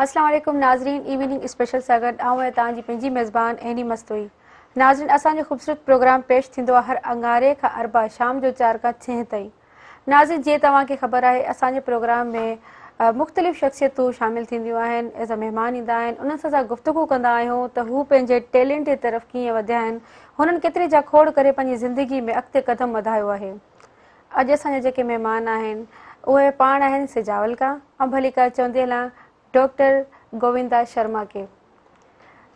अस्सलाम वालेकुम नाज़रीन इवनिंग स्पेशल सां गॾु ऐं तव्हांजी पंहिंजी मेज़बान एनी मस्तु हुई नाज़रीन असांजो ख़ूबसूरत प्रोग्राम पेश थींदो आहे हर अंगारे खां अरबा शाम जो चारि खां छहें ताईं नाज़रीन जीअं तव्हांखे ख़बर आहे असांजे प्रोग्राम में मुख़्तलिफ़ शख़्सियतूं शामिलु थींदियूं आहिनि एज़ अ महिमान ईंदा आहिनि उन्हनि सां असां गुफ़्तगु कंदा आहियूं त हू पंहिंजे टैलेंट जे तरफ़ कीअं वधिया आहिनि हुननि केतिरे जा खोड़ करे पंहिंजी ज़िंदगी में अॻिते कदम वधायो आहे अॼु असांजा जेके महिमान आहिनि उहे पाण आहिनि सिजावलका ऐं भली का चवंदी हलां डॉक्टर गोविंदा शर्मा के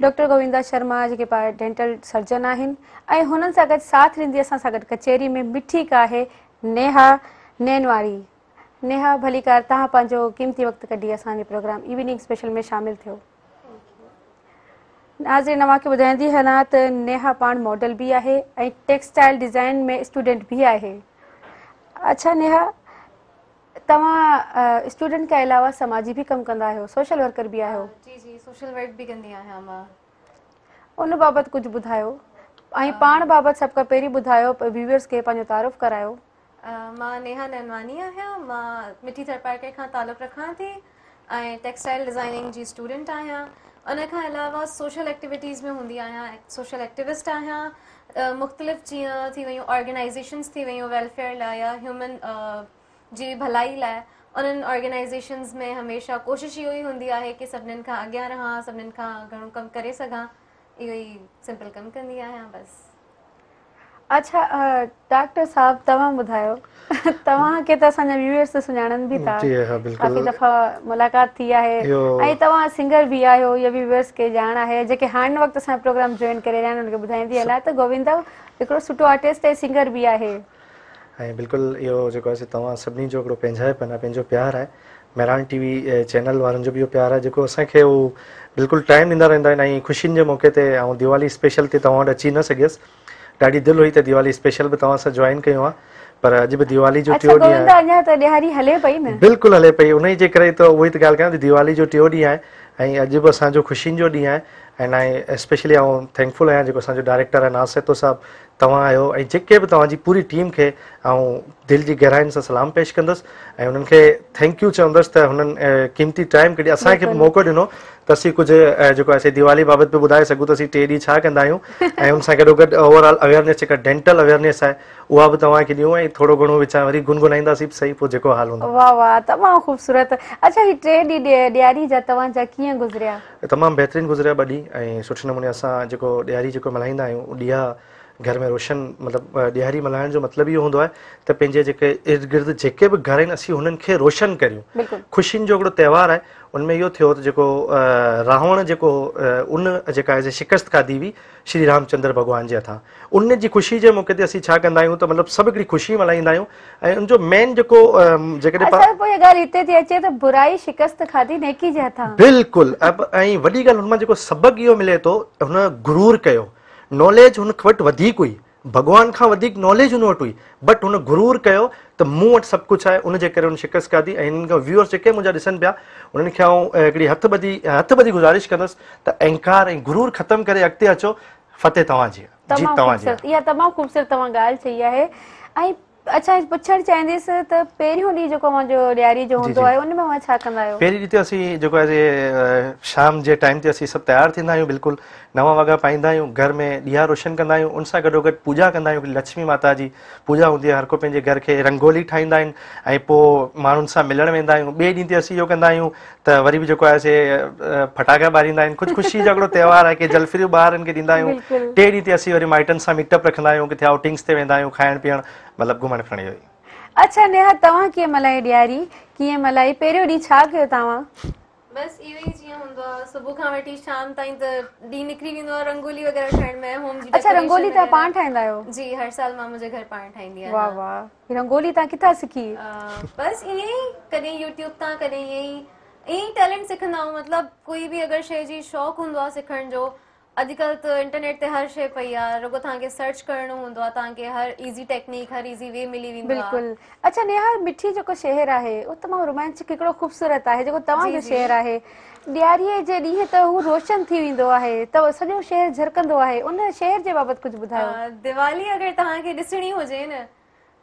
डॉक्टर गोविंदा शर्मा के पास डेंटल सर्जन आहिन ऐं हुननि सां गॾु साथ ॾींदी सां गॾु कचहरी में मिठी का है नेहा नैनवारी नेहा भलीकार तव्हां पंहिंजो क़ीमती वक़्तु कढी असांजे प्रोग्राम इवनिंग स्पेशल में शामिलु थियो नाज़रीन मूंखे ॿुधाईंदी हलां त नेहा पान मॉडल भी है ऐं टेक्सटाइल डिज़ाइन में स्टूडेंट आ है अच्छा नेहा तव्हां स्टूडेंट कंहिं अलावा समाजी बि कमु कंदा आहियो सोशल वर्कर बि आहियो जी जी सोशल वर्क बि कंदी आहियां मां उन बाबति कुझु ॿुधायो ऐं पाण बाबति सभु खां पहिरीं ॿुधायो व्यूअर्स खे पंहिंजो तारीफ़ु करायो मां नेहा ननवानी आहियां मां मिठी चरपाके खां तालुक रखां थी ऐं टेक्सटाइल डिज़ाइनिंग जी स्टूडेंट आहियां उन खां अलावा सोशल एक्टिविटीस में हूंदी आहियां सोशल एक्टिविस्ट आहियां मुख़्तलिफ़ जीअं थी वियूं थी वियूं वेलफेयर लाइ या भलाई लाइ उन्हनि ऑर्गेनाइजेशन में हमेशह कोशिशि इहो ई हूंदी आहे की सभिनीनि खां अॻियां रहां सभिनीनि खां घणो कमु करे सघां इहो ई सिंपल कमु कंदी आहियां बसि अच्छा डॉक्टर साहिबु तव्हां ॿुधायो तव्हांखे त्यूअर्स सुञाणनि बि था काफ़ी दफ़ा मुलाक़ात थी आहे ऐं तव्हां सिंगर बि आहियो या व्यूअर्स खे ॼाण आहे जेके हाणे वक़्तु असांजो प्रोग्राम जोइन करे रहिया आहिनि उन्हनि ॿुधाईंदी हलां त गोविंद हिकिड़ो सुठो आर्टिस्ट ऐं सिंगर बि आहे ऐं बिल्कुलु इहो जेको आहे तव्हां सभिनी जो हिकिड़ो पंहिंजा पंहिंजो प्यारु आहे महिर टी चैनल वारनि जो बि इहो प्यारु आहे जेको असांखे उहो बिल्कुलु टाइम ॾींदा रहंदा आहिनि ऐं ख़ुशियुनि जे मौके ते ऐं दिवाली स्पेशल ते तव्हां वटि अची न सघियसि ॾाढी दिलि हुई त दिवाली स्पेशल बि तव्हां सां जॉइन कयूं पर अॼु बि दिवाली जो टियों ॾींहुं आहे बिल्कुलु हले पई उन जे करे त उहो ई ॻाल्हि कयां त दिवाली जो टियों ॾींहुं आहे ऐं अॼु बि असांजो ख़ुशियुनि जो ॾींहुं आहे ऐं स्पेशली ऐं थैंकफुल आहियां जेको असांजो डायरेक्टर आहे तव्हां आहियो ऐं जेके बि तव्हांजी पूरी टीम खे ऐं दिलि जी गहराइनि सां सलाम पेश कंदसि ऐं हुननि खे थैंक्यू चवंदसि त हुननि क़ीमती टाइम कॾहिं असांखे मौक़ो ॾिनो त असीं कुझु जेको आहे दीवाली बाबति ॿुधाए सघूं त टे ॾींहुं छा कंदा आहियूं ऐं हुन सां गॾु ओवरऑल अवेयरनेस जेका डेंटल अवेयरनेस आहे उहा बि तव्हांखे ॾियूं ऐं थोरो वरी गुनगुनाईंदासीं तमामु गुज़रिया ॿ ॾींहं ऐं सुठे नमूने असां जेको ॾियारी जेको मल्हाईंदा आहियूं घर में रोशन मतिलबु ॾियारी मल्हाइण जो मतिलबु इहो हूंदो आहे त पंहिंजे जेके इर्द गिर्द जेके बि घर आहिनि असीं हुननि खे रोशन करियूं ख़ुशियुनि जो हिकिड़ो त्योहारु आहे उनमें इहो थियो त जेको रावण जेको उन जेका आहे शिकस्त खादी हुई श्री रामचंद्र भॻवान जे हथां उन जी ख़ुशी जे मौक़े ते असां छा कंदा आहियूं त मतिलबु सभु हिकिड़ी ख़ुशी मल्हाईंदा आहियूं ऐं उनजो मेन जेको बिल्कुलु ऐं वॾी ॻाल्हि हुन मां जेको सबक इहो मिले थो हुन गुरूर कयो नॉलेज उन हुई भगवान का नॉलेज उन हुई बट उन गुरूर कर तो मूं वटि सभु कुझु आहे उनजे करे शिकस्त का दी हिननि व्यूअर्स जो मुझे दिसन पाया उन्हनि हथ बदी हथ बदी गुज़ारिश कंदसि तो अहंकार गुरूर खत्म कर अॻिते अचो फतेह तव्हांजी जी तव्हांजी इहा तमामु ख़ूबसूरत तव्हां गाल चाहिए है ऐं अच्छा पुछण चाहींदसि त पहिरियों ॾींहुं जेको मुंहिंजो ॾियारी जो हूंदो आहे उन में मां छा कंदा आहियूं पहिरीं ॾींहुं ते असीं जेको आहे शाम जे टाइम ते असीं सभु तयारु थींदा आहियूं बिल्कुलु नव वॻा पाईंदा आहियूं घर में ॾीआ रोशन कंदा आहियूं उन सां गॾो गॾु पूजा कंदा आहियूं लक्ष्मी माता जी पूॼा हूंदी आहे हर को पंहिंजे घर खे रंगोली ठाहींदा आहिनि ऐं पोइ माण्हुनि सां मिलणु वेंदा आहियूं ॿिए ॾींहं ते असीं इहो कंदा आहियूं त वरी बि जेको आहे से फटाका ॿारींदा आहिनि कुझु ख़ुशी जो हिकिड़ो त्योहार आहे की जलफ्रियूं ॿारनि खे ॾींदा आहियूं टे ॾींहं ते असीं वरी माइटनि सां मिटअप रखंदा आहियूं किथे आउटिंग्स ते वेंदा आहियूं खाइण पीअण मतिलबु घुमण फिरण जो अच्छा नेहा तव्हां कीअं मल्हाई ॾियारी कीअं मल्हाई पहिरियों ॾींहुं छा कयो तव्हां बसि इहो ई जीअं हूंदो आहे सुबुह खां वठी शाम ताईं त ॾींहुं निकिरी वेंदो आहे रंगोली वग़ैरह ठाहिण में होम जी अच्छा रंगोली तव्हां पाण ठाहींदा आहियो जी हर साल मां मुंहिंजे घर पाण ठाहींदी आहियां वाह वाह रंगोली तव्हां किथां सिखी बसि ईअं ई कॾहिं यूट्यूब तां कॾहिं ईअं ई ईअं ई टेलेंट सिखंदा आहियूं मतिलबु कोई बि अगरि शइ जी शौक़ु हूंदो आहे सिखण जो अॼुकल्ह त इंटरनेट ते हर शइ पई आहे रुगो तव्हांखे सर्च करणो हूंदो आहे तव्हांखे हर इज़ी इज़ी टेक्निक हर वे मिली टेकनीक बिल्कुलु अच्छा नेहा मिठी जेको शहर आहे उहो तमामु रोमांचिको ख़ूबसूरत आहे जेको तमिल शहर आहे ॾियारीअ जे ॾींहुं त हू रोशन थी वेंदो आहे त सॼो शहर झरकंदो आहे उन शहर जे बाबति कुझु ॿुधायो दिवाली अगरि तव्हांखे ॾिसणी हुजे न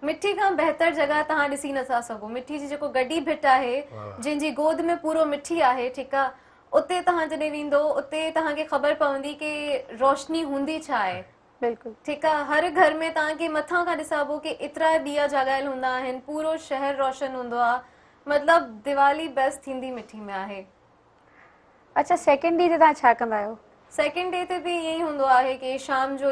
मिठी खां बहितर जॻह तव्हां ॾिसी नथा सघो मिठी जी जेको गॾी भिट आहे जंहिंजी गोद में पूरी मिठी आहे ठीकु आहे उते तव्हां जॾहिं वेंदो उते तव्हांखे ख़बर पवंदी कि रोशनी हूंदी छा आहे बिल्कुलु ठीकु आहे हर घर में तव्हांखे मथां खां ॾिसा कि की एतिरा ॾीया जाॻायल हूंदा आहिनि पूरो शहर रोशन हूंदो आहे मतलबु दिवाली बेस्ट थींदी मिठी में आहे अच्छा सेकिंड डे ते तव्हां छा कंदा आहियो डे ते बि इएं कि शाम जो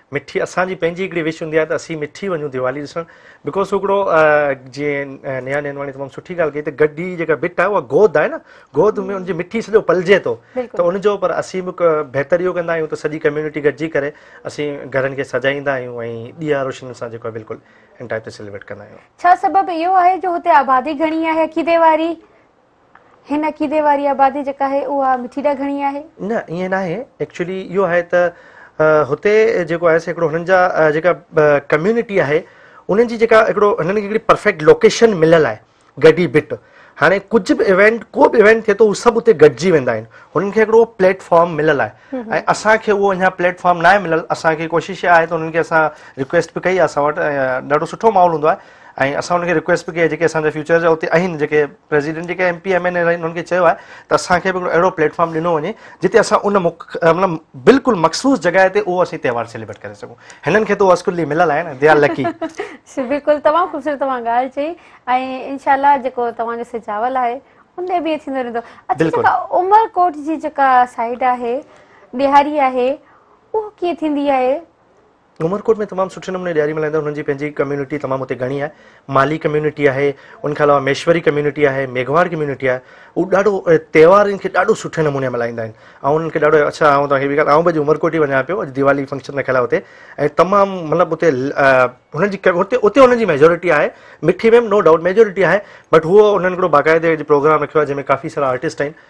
मिठी असांजी पंहिंजी हिकिड़ी विश हूंदी आहे त असीं मिठी वञूं दिवाली ॾिसणु बिकॉस हिकिड़ो जीअं नेनवाणी तमामु सुठी ॻाल्हि कई गॾी जेका बिट आहे उहा गोद आहे न गोद में हुनजी मिठी सॼो पलिजे थो त हुनजो पर असीं बहितर इहो कंदा आहियूं त सॼी कम्यूनिटी गॾिजी करे असीं घरनि खे सजाईंदा आहियूं ऐं ॾीआ रोशन सां जेको आहे बिल्कुलु इहो आहे त हुते जेको आहे हिकिड़ो हुननि जा जेका कम्यूनिटी आहे उन्हनि जी जेका हिकिड़ो हुननि खे हिकिड़ी परफेक्ट लोकेशन मिलियलु आहे गॾी बिट हाणे कुझु बि इवेंट को बि इवेंट थिए थो उहे सभु हुते गॾिजी वेंदा आहिनि हुननि खे हिकिड़ो प्लेटफॉर्म मिलियलु आहे ऐं असांखे उहो अञा प्लेटफॉर्म न आहे मिलियलु असांखे कोशिशि आहे त हुननि खे असां रिक्वेस्ट बि कई आहे असां वटि ॾाढो सुठो माहौल हूंदो आहे ऐं असां रिक्वेस्ट भी कई अस फ्यूचर जो उते आहिनि जेके प्रेसिडेंट जेके M P M N N हुननि खे चयो आहे त असांखे प्लेटफॉर्म दिनों वे जिते अस उन मतलब बिल्कुल मखसूस जगह से वो असीं त्यौहार सेलिब्रेट कर सकूँ इन तो त उहा स्कूली मिलियल दे आर लकी बिल्कुल तमाम ख़ूबसूरत तव्हां ॻाल्हि चई ऐं इनशाला जेको तव्हांजो सिजावल आहे उन बि थींदो रहंदो अच्छा जेका उमरकोट जी जेका साइड आहे ॾियारी आहे उहो कीअं थींदी आहे उमरकोट में तमामु सुठे नमूने ॾियारी मल्हाईंदो हुननि जी पंहिंजी कम्यूनिटी तमामु हुते घणी आहे माली कम्युनिटी आहे उन खां अलावा मेश्वरी कम्युनिटी आहे मेघवाड़ कम्यूनिटी आहे उहो ॾाढो त्योहारनि खे ॾाढो सुठे नमूने मल्हाईंदा आहिनि ऐं उन्हनि खे ॾाढो अच्छा ऐं तव्हां ॻाल्हि ऐं भई उमरकोट ई वञा पियो अॼु दिवाली फंक्शन रखियल आहे हुते ऐं तमामु मतिलबु हुते हुननि जी हुते हुते हुननि जी मेजोरिटी आहे मिठी में नो डाउट मेजोरिटी आहे बट उहो हुननि हिकिड़ो बाक़ाइदे प्रोग्राम रखियो आहे जंहिंमें काफ़ी सारा आर्टिस्ट आहिनि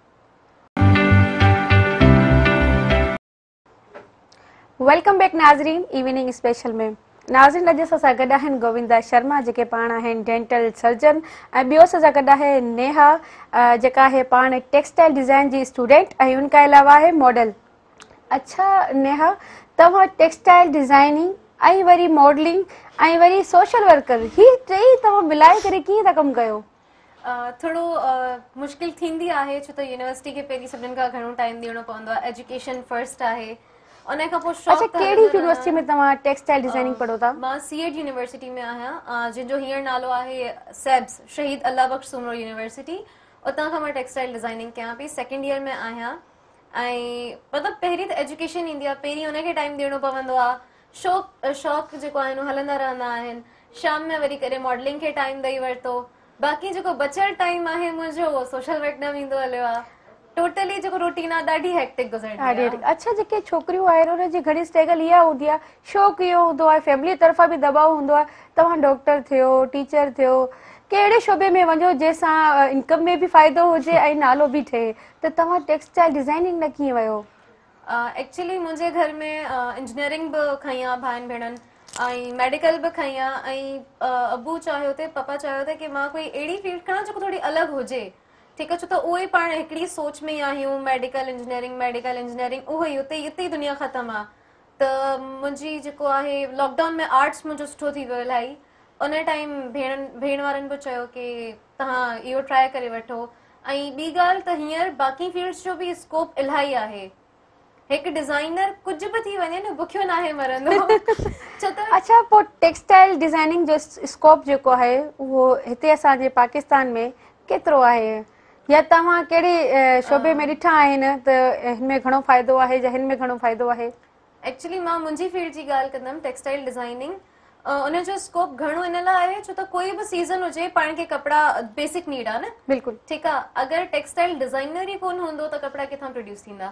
वेलकम बैक नाज़रीन इवनिंग स्पेशल में नाज़रीन अॼु असां सां गॾु आहिनि गोविंदा शर्मा जेके पाण आहिनि डेंटल सर्जन ऐं ॿियो असां सां गॾु आहे नेहा जेका आहे पाण टेक्सटाइल डिज़ाइन जी स्टूडेंट ऐं उनखां अलावा आहे मॉडल अच्छा नेहा तव्हां टेक्सटाइल डिज़ाइनिंग ऐं वरी मॉडलिंग ऐं वरी सोशल वर्कर हीअ टई तव्हां मिलाए करे कीअं था कमु कयो थोरो मुश्किलु थींदी आहे छो त यूनिवर्सिटी खे पहिरीं सभिनि खां घणो टाइम ॾियणो पवंदो आहे एजुकेशन फर्स्ट आहे मां सीए यूनिवर्सिटी में आहियां जंहिंजो हींअर नालो आहे सेब्स शहीद अलाह बख़्श सूनो यूनिवर्सिटी उतां खां मां टेक्सटाइल डिज़ाइनिंग कयां पई सेकेंड ईयर में आहियां ऐं मतिलबु पहिरीं त एजुकेशन ईंदी आहे पहिरीं हुनखे टाइम ॾियणो पवंदो आहे शौक़ शौक़ु जेको आहे हलंदा रहंदा आहिनि शाम में वरी करे मॉडलिंग खे टाइम ॾेई वरितो बाक़ी जेको बचल टाइम आहे मुंहिंजो सोशल वर्क न वेंदो हलियो आहे टोटली जेको रुटीन आहे अच्छा जेके छोकिरियूं आहिनि हुनजी घणी स्ट्रगल इहा हूंदी आहे शौक़ु इहो हूंदो आहे फ़ैमिलीअ तरफ़ां बि दबाव हूंदो आहे तव्हां डॉक्टर थियो टीचर थियो कहिड़े शोबे में वञो जंहिंसां इनकम में बि फ़ाइदो हुजे ऐं नालो बि ठहे त तव्हां टेक्सटाइल डिज़ाइनिंग न कीअं वियो एक्चुअली मुंहिंजे घर में इंजीनियरिंग बि खई आहे भाई भेणनि ऐं मेडिकल बि खईं आहे ऐं अबू चाहियो थे पप्पा चाहियो था की मां कोई अहिड़ी फील्ड कयां जेको थोरी अलॻि हुजे ठीकु आहे छो त उहे पाण हिकिड़ी सोच में ई आहियूं मेडिकल इंजीनियरिंग मेडिकल इंजीनियरिंग उहो ई हुते हिते ई दुनिया ख़तमु आहे त मुंहिंजी जेको आहे लॉकडाउन में आर्ट्स मुंहिंजो सुठो थी वियो इलाही उन टाइम भेण भेण वारनि बि चयो की तव्हां इहो ट्राए करे वठो ऐं ॿी ॻाल्हि त हींअर बाक़ी फील्ड्स जो बि स्कोप इलाही आहे हिकु डिज़ाइनर कुझु बि थी वञे न बुखियो नाहे मरंदो छो त अच्छा पोइ टेक्सटाइल डिज़ाइनिंग जो स्कोप जेको आहे उहो हिते असांजे पाकिस्तान में केतिरो आहे तव्हां कहिड़े शोभे में ॾिठा आहिनि त हिन में घणो फ़ाइदो आहे या हिन में घणो फ़ाइदो आहे मां मुंहिंजी फील्ड जी ॻाल्हि कंदमि टेक्सटाइल डिज़ाइनिंग हुन जो स्कोप घणो हिन लाइ आहे छो त कोई बि सीज़न हुजे पाण खे कपिड़ा बेसिक नीड आहे न बिल्कुलु ठीकु आहे अगरि टेक्सटाइल डिज़ाइनर ई कोन हूंदो त कपिड़ा किथां प्रोड्यूस थींदा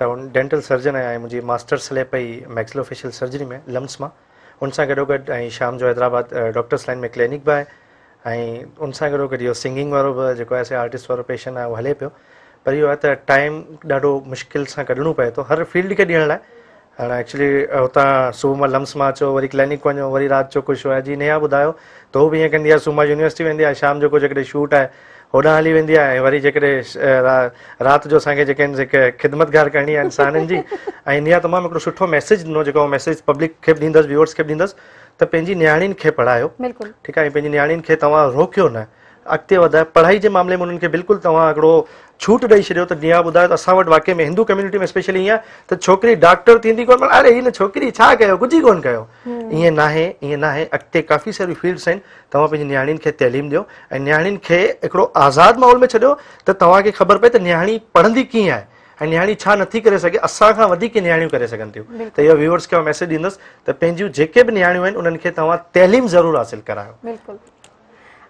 त डेंटल सर्जन आहे ऐं मुंहिंजी मास्टर्स हले पई मैक्सलोफेशियल सर्जरी में लम्स मां हुन सां गॾोगॾु ऐं शाम जो हैदराबाद डॉक्टर्स लाइन में क्लिनिक बि आहे ऐं उनसां गॾो गॾु इहो सिंगिंग वारो बि जेको आहे आर्टिस्ट वारो पेशन आहे उहो हले पियो पर इहो आहे त टाइम ॾाढो मुश्किल सां कढणो पए थो हर फील्ड खे ॾियण लाइ हाणे एक्चुअली हुतां सुबुह मां लम्स मां अचो वरी क्लिनिक वञो वरी राति जो कुझु आहे जी नया ॿुधायो त हू बि ईअं कंदी आहे सुम्हा यूनिवर्सिटी वेंदी आहे शाम जो को जेकॾहिं शूट आहे होॾां हली वेंदी आहे ऐं वरी जेकॾहिं राति जो असांखे जेके आहिनि जेके ख़िदमत करणी आहे इंसाननि जी ऐं इन तमामु हिकिड़ो सुठो मैसेज ॾिनो जेको मैसेज पब्लिक खे बि ॾींदसि व्यूअर्स खे बि ॾींदसि त पंहिंजी नियाणियुनि खे पढ़ायो ठीकु आहे पंहिंजी नियाणियुनि खे तव्हां रोकियो न अगते पढ़ाई के मामले में उनके बिल्कुल तुम्हारा छूट दई छो तो जीअं ॿुधायो तो असां वाकई में हिंदू कम्युनिटी में स्पेशली इं तो छोक डॉक्टर थी को अरे ये छोक छा ही को ई ना कयो हम्म। काफ़ी सारी फील्ड्स तुम तव्हां के नियाणियुनि खे तइलीम ॾियो ऐं नियाणियुनि खे माहौल में छोड़ो तो तव्हांखे ख़बर पे तो न्याणी पढ़ंदी कि न्याणी ऐं छा नथी करे सघे असां खां वधीक व्यूवर्स करे मैसेज ॾींदुसि तो पंहिंजूं जेके बि नियाणियूं आहिनि उन्हनि खे तव्हां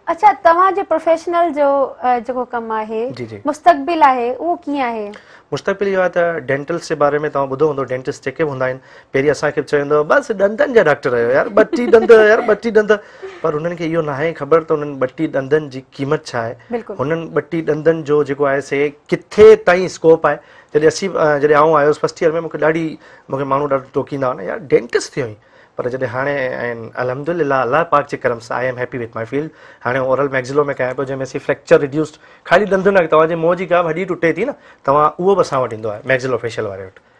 अच्छा तव्हां जे प्रोफेशनल जो जेको कम आहे मुस्तक़बिल आहे वो कीअं आहे मुस्तक़बिल इहो आहे त डेंटल्स बारे में तव्हां ॿुधो हूंदो डेंटिस्ट जेके बि हूंदा आहिनि पहिरीं असांखे चवंदो बस दंदन जा डॉक्टर आहियो यार बटी दंद यार ॿ टी पर हुननि खे इहो नाहे ख़बर त हुननि ॿ दंदन जी क़ीमत छा आहे हुननि ॿ टी जो जेको आहे से किथे ताईं स्कोप आहे जॾहिं असीं जॾहिं आउं आयुसि फस्ट ईयर में मूंखे ॾाढी मूंखे माण्हू ॾाढो टोकींदा हुआ न यार डेंटिस्ट थे हुई पर जॾहिं हाणे आहिनि अलमदिला अल अलाह पाक जे I am happy with my feel हाणे ओरल मैग्ज़िलो में कयां पियो जंहिंमें सी फ्रैक्चर रिड्यूस्ड ख़ाली धंधो ना तव्हांजे मोह जी गा वॾी टुटे थी न तव्हां उहो बि असां वटि ईंदो फेशियल वारे वटि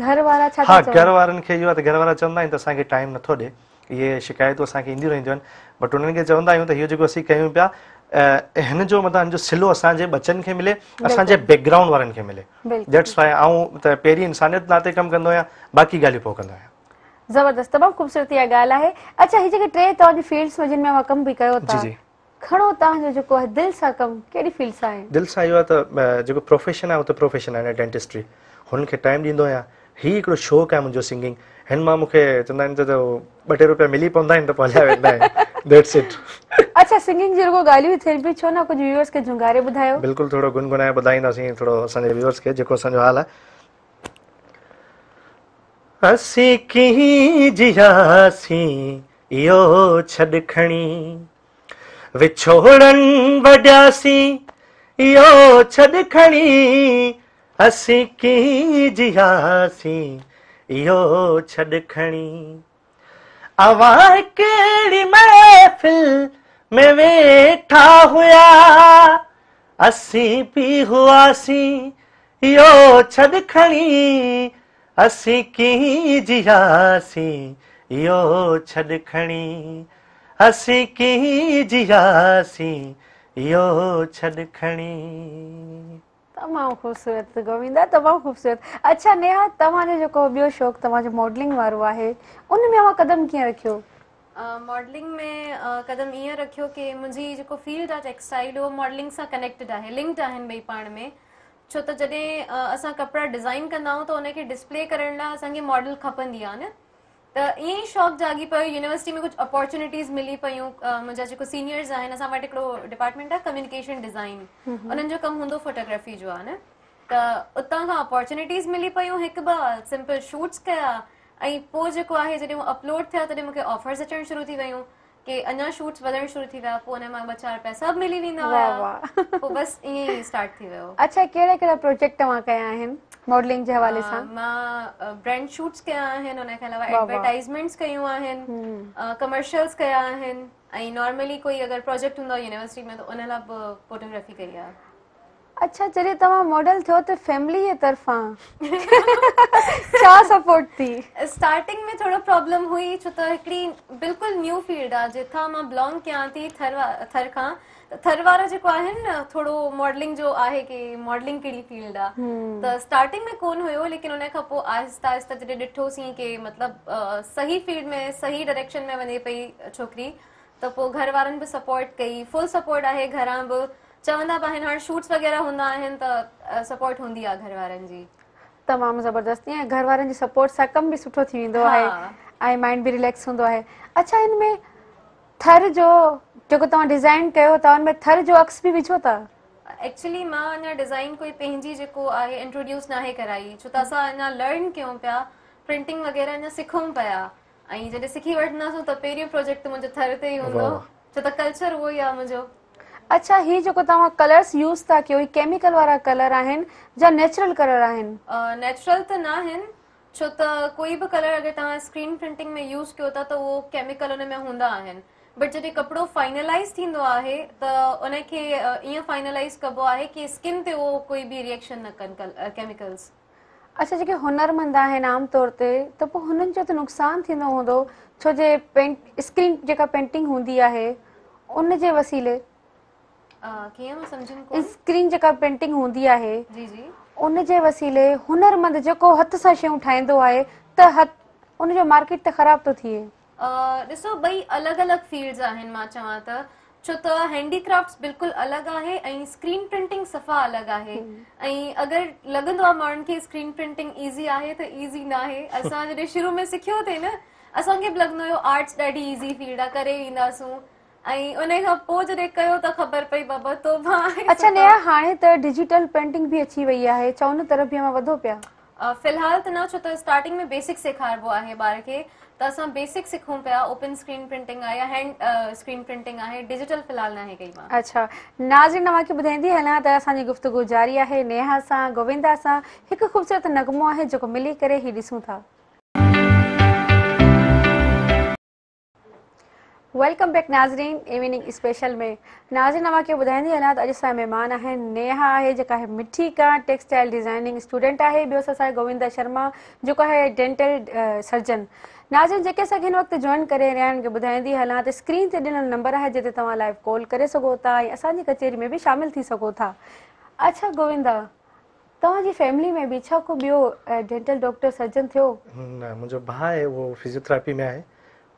ઘર વાળા છાત કે ઘર વાળા ચાંદ તસ કે ટાઈમ ન થોડે યે શિકાયત ઓસા કે ઇંદી રહેન બટ ઉન કે ચાંદ તો જો કે કહીયા હન જો મદાન જો સલોસાજે બચન કે મિલે ઓસાજે બેકગ્રાઉન્ડ વરન કે મિલે ધેટ્સ વા આઉં ત પેરી ઇન્સાનત નાતે કમ કર દો બાકી ગાલી પોકંદા જબરદસ્ત બહુત ખુબસુરતી આ ગાલા હે અચ્છા હી જગ ટ્રે ત ફિલ્ડ્સ હો જિન મે હકમ ભી કયો તા જી ખણો તા જો કો દિલ સા કમ કેડી ફિલ્ડ્સ આ દિલ સા હૈ તો જો પ્રોફેશન આ તો પ્રોફેશનલ આઈડેન્ટિટી હન કે ટાઈમ દીન દોયા ही हिकिड़ो शौक़ु आहे मुंहिंजो सिंगिंग हिन मां मूंखे चवंदा आहिनि त ॿ टे रुपया मिली पवंदा आहिनि त पहुलिया वेंदा आहिनि दैट्स इट अच्छा सिंगिंग जे रुगो ॻाल्हियूं थियनि पियूं छो न कुझु व्यूअर्स खे झुंगारे ॿुधायो बिल्कुलु थोरो गुनगुनाए ॿुधाईंदासीं थोरो असांजे व्यूअर्स खे जेको असांजो हाल आहे असीं कीअं जियासीं इहो छॾ खणी विछोड़नि वॾियासीं इहो छॾ खणी असीं जिहा सी इहो छॾ खणी अवां कहिड़ी महफ़िल में वेठा हुया असीं इहो छॾ खणी असीं जिया सी इहो छॾ खणी असीं जिया सी इहो छॾ खणी तमामु ख़ूबसूरत गोविंदा तमामु नेहा तव्हांजो जेको ॿियो शौक़ु तव्हांजो मॉडलिंग वारो आहे उनमें कदम कीअं रखियो मॉडलिंग में कदम ईअं रखियो के मुंहिंजी जेको फील्ड आहे टेक्सटाइल उहो मॉडलिंग सां कनेक्टिड आहे लिंक आहिनि भई पाण में छो त जॾहिं असां कपिड़ा डिज़ाइन कंदाऊं त उनखे डिसप्ले करण लाइ असांखे मॉडल खपंदी आहे न त ईअं ई शौक़ु जाॻी पियो यूनिवर्सिटी में कुझु अपॉर्चुनिटीज़ मिली पियूं मुंहिंजा जेको सीनियर्स आहिनि असां वटि हिकिड़ो डिपार्टमेंट ऑफ कम्युनिकेशन डिज़ाइन उन्हनि जो कमु हूंदो फोटोग्राफी जो आहे न त उतां खां अपॉर्चुनिटीज़ मिली पियूं हिकु ॿ सिंपल शूट्स कया ऐं पोइ जेको आहे जॾहिं हू अपलोड थिया तॾहिं मूंखे ऑफर्स अचणु शुरू थी वियूं की अञा शूट्स वधण शुरू थी विया पोइ हुन मां ॿ चारि पैसा बि मिली वेंदा बसि ईअं अच्छा कहिड़ा कहिड़ा प्रोजेक्ट तव्हां कया आहिनि मॉडलिंग जे हवाले सां मां ब्रांड शूट्स कया आहिनि हुन एडवर्टाइज़मेंट्स कयूं आहिनि कमर्शियल्स कया आहिनि ऐं नॉर्मली कोई अगरि प्रोजेक्ट हूंदो आहे यूनिवर्सिटी में त उन लाइ बि फोटोग्राफी कई आहे अच्छा तव्हां मॉडल थियो छो त हिकिड़ी बिल्कुलु न्यू फील्ड आहे जिथां मां बिलोंग कयां थी थर थर थर वारा आहिनि न थोरो मॉडलिंग जो आहे कि मॉडलिंग कहिड़ी फील्ड आहे त स्टार्टिंग में कोनि हुयो लेकिन उन खां पोइ आहिस्ता आहिस्ता जॾहिं ॾिठोसीं कि मतिलबु सही फील्ड में सही डायरेक्शन में वञे पई छोकिरी त पोइ घर वारनि बि सपोर्ट कई फुल सपोर्ट आहे घरां बि चवंदा पिया हाणे वग़ैरह हूंदा आहिनि त सपोर्ट हूंदी आहे घर वारनि जी तमामु ज़बरदस्ती ऐं घर वारनि जी सपोर्ट सां कमु बि सुठो थी वेंदो आहे ऐं माइंड बि रिलेक्स हूंदो आहे अच्छा हिन में थर जो जेको तव्हां डिज़ाइन कयो था हुनमें थर जो अक्स बि विझो था एक्चुअली मां अञा डिज़ाइन कोई पंहिंजी जेको आहे इंट्रोड्यूस नाहे कराई छो त असां लर्न कयूं पिया प्रिंटिंग वग़ैरह सिखूं पिया ऐं जॾहिं सिखी वठंदासीं त पहिरियों प्रोजेक्ट मुंहिंजे थर ते ई हूंदो छो त कल्चर उहो ई आहे मुंहिंजो अच्छा, जो को तमा कलर्स यूज था ಕಯೋ ಈ केमिकल वाला कलर आहिनि या नेचुरल कलर आहिनि नेचुरल तो ना आहिनि छो तो कोई भी कलर अगर तमा स्क्रीन प्रिंटिंग में यूज़ के होता तो वो केमिकल हुन में हुंदा आहिनि बट जदे कपड़ो फाइनलाइज़ थिंदो आहे उने के ईअं फाइनलाइज़ कबो आहे कि स्किन ते वो कोई भी रिएक्शन न कन केमिकल्स अच्छा जेके हुनरमंद आम तौर ते तो पोइ हुननि जो त छो जे पेंट स्क्रीन जेका पेंटिंग होंगी आहे उन जे वसीले जेको हथ सां शयूं ठाहींदो आहे त्केट ख़राबु थो थिए ॾिसो ॿई अलॻि अलॻि फील्ड आहिनि मां चवां त छो त हैंडीक्राफ्ट बिल्कुलु अलॻि आहे ऐं स्क्रीन प्रिंटिंग सफ़ा अलॻि आहे ऐं अगरि लॻंदो आहे माण्हुनि खे स्क्रीन प्रिंटिंग ईज़ी आहे त ईज़ी न आहे असां जॾहिं शुरू में सिखियो थिए न असांखे बि लॻंदो ॾाढी फील्ड आहे करे ईंदासूं ऐं उन खां पोइ जॾहिं कयो त ख़बर पई बाबा तो अच्छा नेहा हाणे त डिजिटल बि अची वई आहे वधो पिया त न छो आहे ॿार खे त असां बेसिक सिखूं पिया ओपन आहे या आहे ॿुधाईंदी हलां त असांजी गुफ़्तगु जारी आहे नेहा सां गोविंदा सां हिकु ख़ूबसूरत नगमो आहे जेको मिली करे ॾिसूं था वेलकम बैक नाजरीन इवनिंग स्पेशल में नाजरीन अवा के बुधाई हलां अज अॼु मेहमान है नेहा है जो है मिठी का टेक्सटाइल डिज़ाइनिंग स्टूडेंट है ॿियो गोविंदा शर्मा जो है डेंटल सर्जन नाज़रीन जेके असांखे हिन जॉइन कर रहा है बुधाई ॿुधाईंदी हलां स्क्रीन से ॾिनल नंबर है जिसे तुम लाइव कॉल कर सोता था कचहरी कचेरी में भी शामिल थी सघो था अच्छा गोविंदा तव्हांजी फैमिली में भी छो को डेंटल डॉक्टर सर्जन थो न मुंहिंजो वो आहे फिजियोथेरेपी में है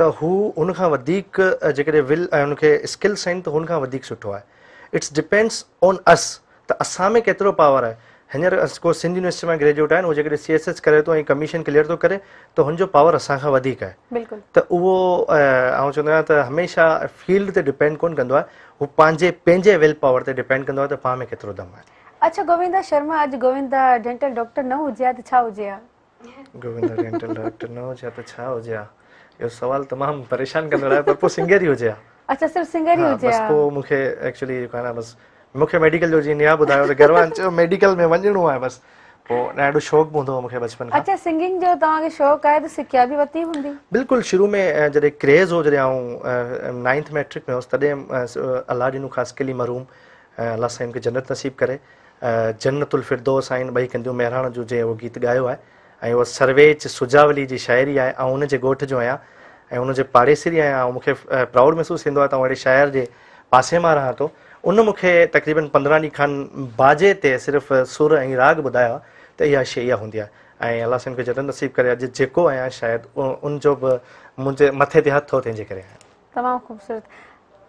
तो उन विल ऐं स्किल्स तो त सुठो है इट्स डिपेंड्स ऑन अस तो असा में केतो पावर है हिंसर को सिंध यूनिवर्सिटी में ग्रेजुएट है वो जेकॾहिं सी एस एस करे तो कमीशन क्लियर तो करे तो हुनजो पावर असा है बिल्कुल तो वो आउं चवंदो आहियां त फील्ड से डिपेंड को कंदो आहे हू विल पावर से डिपेंड कंदो आहे त में केतो दम है अच्छा गोविंदा शर्मा आज गोविंदा डेंटल डॉक्टर न हो हा त गोविंदा डेंटल डॉक्टर न हो हा त तमामु परेशान कंदो हुजे पोइ मूंखे ॾाढो शौंक़ु हूंदो हो बिल्कुलु शुरू में क्रेज़ हो जॾहिं अलाह ॾिनो ख़ासि किली मरूम अलाह साईं मूंखे जन्नत नसीब करे जन्नतुल फिरदो गीत ॻायो आहे ऐं उहा सर्वेच सुजावली जी शाइरी आहे ऐं उनजे ॻोठु जो आहियां ऐं उनजे पाड़ेसरी आहियां ऐं मूंखे प्राउड महसूसु थींदो आहे त अहिड़े शाइर जे पासे मां रहां थो उन मूंखे तकरीबनि पंद्रहं ॾींहं खनि बाजे ते सिर्फ़ु सुर ऐं राग ॿुधायो त इहा शइ इहा हूंदी आहे ऐं अलाहनि खे जतनसीबु करे जेको आहियां शायदि उनजो बि मुंहिंजे मथे ते हथ हो तंहिंजे करे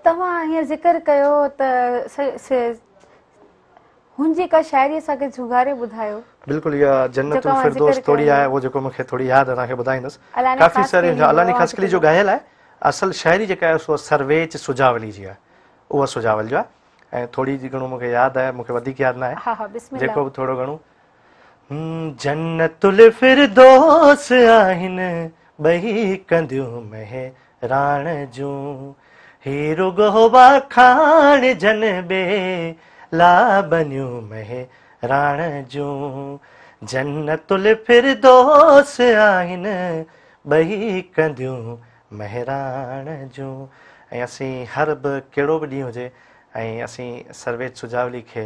तव्हां ज़िक्र कयो त हुन जी का शायरी सा के झुगारे बुधायो बिल्कुल या जन्नत तो फिर दोस्त थोड़ी आया वो जको मखे थोड़ी याद आना के बुधाइनस काफी सारे अल्लाह ने खास के लिए जो गायल है असल शायरी जका है सो सर्वेच सुजावली जी है वो सुजावल जो है थोड़ी जी गणो मखे याद है मखे वधी के याद ना है हां हां बिस्मिल्लाह जको थोड़ो गणो जन्नत ले फिर दोस आहिन बही कंदियो में राण લા બન્યુ મે રાણ જો જન્નતુલ ફિરદોસ આઈને બહી કંદ્યુ મહારાણ જો એસી હરબ કેડો ભી ન હોજે એસી સર્વે સુજાવલી કે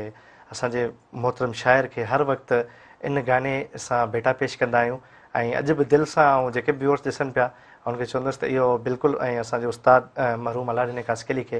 અસાજે મોહરમ શાયર કે હર વક્ત ઇન ગાન સા બેટા پیش કરદાયુ અજબ દિલ સા કે વીવર્સ દેસન પયા ઓન કે ચંદસ્ત એ બિલકુલ અસાજે ઉસ્તાદ મરહુમ અલાની કાસ્કેલી કે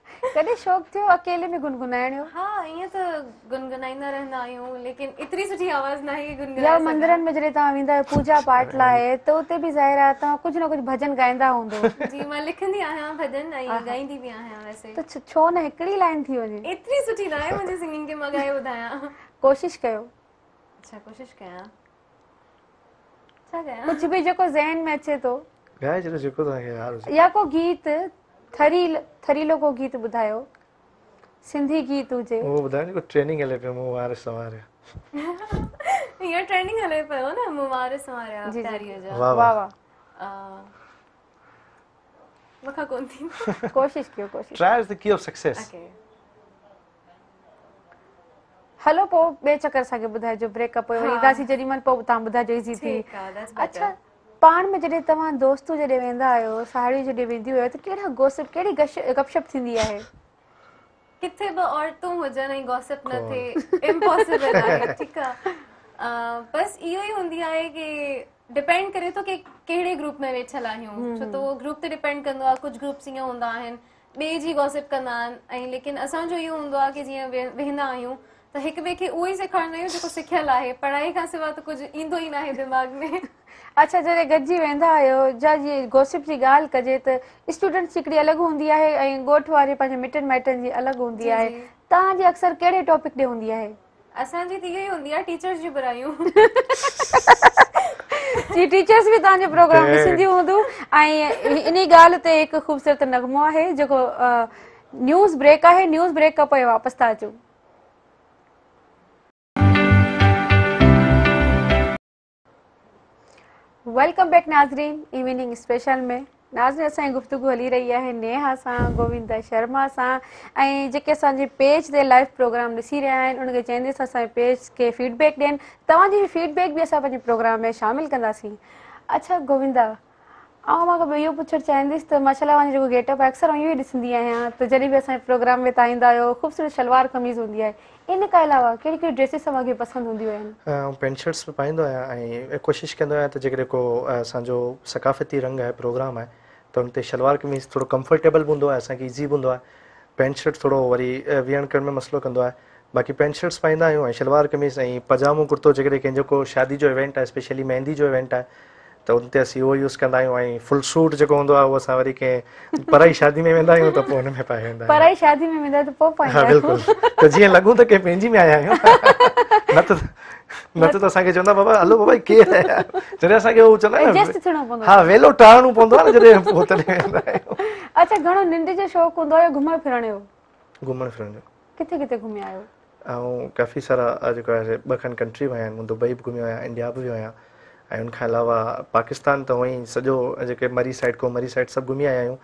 कदे शौक थियो अकेले में गुनगुनाइण हो हां इया तो गुनगुनाइंदा रहना आयो लेकिन इतनी सुठी आवाज ना है या मंदिरन में जरे ता आविंदा पूजा पाठ लाए तो ते भी जाहिर आ ता कुछ ना कुछ भजन गाइंदा हुंदो जी मैं लिखंदी आया हां भजन आई गाइंदी भी वैसे तो छो ना एकड़ी लाइन थी हो जे सुठी ना है मुझे सिंगिंग के मगाए बताया कोशिश कयो अच्छा कोशिश कया अच्छा कया कुछ भी जको ज़हन में अच्छे तो या को गीत थरी थरी लोगो गीत बुधायो सिंधी गीत हुजे उहो ॿुधायो को ट्रेनिंग हले पे मूं वारे सवारे ये ट्रेनिंग हले पे हो ना मूं वारे सवारे तारीअ जा वाह वाह मूंखां कोन थी कोशिश कियो कोशिश try the key of success hello पो बे चक्कर सा के असांखे जो ब्रेकअप हो पोइ हाँ। वरी ईंदासीं जेॾीमहिल पोइ तव्हां ॿुधाइजो इज़ी थी अच्छा पाण में जॾहिं तव्हां दोस्त जॾहिं वेंदा आहियो साहेड़ियूं जॾहिं वेंदियूं त कहिड़ा गोसिप कहिड़ी गपशप थींदी आहे किथे बि औरतूं हुजनि ऐं गोसिप न थिए आहे आहे ठीकु बसि इहो ई हूंदी आहे की डिपेंड करे थो की कहिड़े ग्रुप में वेठल आहियूं छो त उहो ग्रुप ते डिपेंड कंदो आहे कुझु ग्रुप्स ईअं हूंदा आहिनि ॿिए जी गोसिप कंदा आहिनि ऐं लेकिन असांजो इहो हूंदो आहे की जीअं वेहंदा आहियूं त हिक ॿिए खे उहो ई सेखारींदा आहियूं जेको सिखियल आहे पढ़ाई खां सवाइ त कुझु ईंदो ई न आहे दिमाग़ में अच्छा जॾहिं गॾिजी वेंदा आहियो जा जीअं गोसिप जी ॻाल्हि कजे त स्टूडेंट्स हिकिड़ी अलॻि हूंदी आहे ऐं ॻोठ वारी पंहिंजे मिटनि माइटनि जी अलॻि हूंदी आहे तव्हांजी अक्सर कहिड़े टॉपिक ते हूंदी आहे असांजी त इहो ई हूंदी आहे टीचर्स जी बुरायूं जी टीचर्स बि तव्हांजो प्रोग्राम ॾिसंदियूं हूंदियूं ऐं इन ॻाल्हि ते हिकु ख़ूबसूरत नगमो आहे जेको न्यूज़ ब्रेक आहे न्यूज़ ब्रेक खां पोइ वापसि था अचूं वेलकम बैक नाज़रीन इवनिंग स्पेशल में नाज़रीन असांजी गुफ़्तगु हली रही आहे नेहा सां गोविंदा शर्मा सां ऐं जेके असांजे पेज ते लाइव प्रोग्राम ॾिसी रहिया आहिनि उनखे चवंदीसि असांजे पेज खे फीडबैक ॾियनि तव्हांजी फीडबैक बि असां पंहिंजे प्रोग्राम में शामिलु कंदासीं अच्छा गोविंदा आऊं मां इहो पुछणु चाहींदसि त माशला जो जेको गेटअप अक्सर इहो ई ॾिसंदी आहियां त जॾहिं बि असांजे प्रोग्राम में तव्हां ईंदा आहियो ख़ूबसूरत शलवार कमीज़ हूंदी आहे इन खां अलावा कहिड़ी कहिड़ी ड्रेसिस आहिनि ऐं पैंट शर्ट्स बि पाईंदो आहियां ऐं कोशिशि कंदो आहियां त जेकॾहिं को असांजो सकाफ़ती रंग आहे प्रोग्राम आहे त हुन ते शलवार कमीज़ थोरो कंफर्टेबल बि हूंदो आहे असांखे ईज़ी बि हूंदो आहे पेंट शर्ट थोरो वरी वेहण करण में मसलो कंदो आहे बाक़ी पेंट शर्ट्स पाईंदा आहियूं ऐं शलवार कमीज़ ऐं पजामो कुर्तो जेकॾहिं कंहिंजो को शादी जो इवेंट आहे स्पेशली मेहंदी जो इवेंट आहे त हुते असीं उहो यूज़ कंदा आहियूं ऐं फुल सूट जेको हूंदो आहे उहो असां वरी कंहिं पराई शादी में वेंदा आहियूं त पोइ हुन में पाए वेंदा पराई शादी में वेंदा त पोइ पाए हा बिल्कुलु त जीअं लॻूं त कंहिं पंहिंजी में आया आहियूं न त न त असांखे चवंदा बाबा हलो बाबा केरु आहे जॾहिं असांखे उहो चवंदा हा वेलो टाणो पवंदो आहे न जॾहिं अच्छा घणो निंड जो शौक़ु हूंदो आहे घुमण फिरण जो घुमण फिरण जो किथे किथे घुमिया आहियो ऐं काफ़ी सारा ॿ खनि कंट्री आहिनि मूं दुबई बि घुमियो आहियां इंडिया बि वियो आहियां ऐं उनखां अलावा पाकिस्तान त हुअं ई सॼो जेके मरी साइड को मरी साइड सभु घुमी आया आहियूं